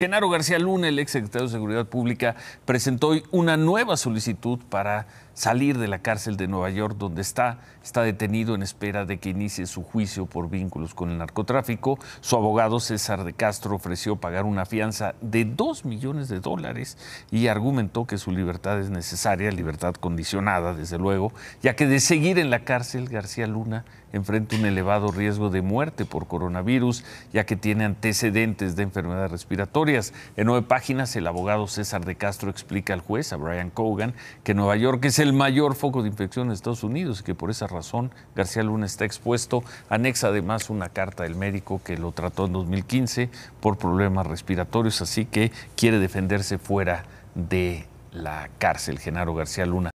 Genaro García Luna, el ex secretario de Seguridad Pública, presentó hoy una nueva solicitud para salir de la cárcel de Nueva York, donde está, está detenido en espera de que inicie su juicio por vínculos con el narcotráfico. Su abogado César de Castro ofreció pagar una fianza de 2 millones de dólares y argumentó que su libertad es necesaria, libertad condicionada, desde luego, ya que de seguir en la cárcel, García Luna enfrenta un elevado riesgo de muerte por coronavirus, ya que tiene antecedentes de enfermedad respiratoria en nueve páginas, el abogado César de Castro explica al juez, a Brian Cogan, que Nueva York es el mayor foco de infección de Estados Unidos y que por esa razón García Luna está expuesto. Anexa además una carta del médico que lo trató en 2015 por problemas respiratorios, así que quiere defenderse fuera de la cárcel, Genaro García Luna.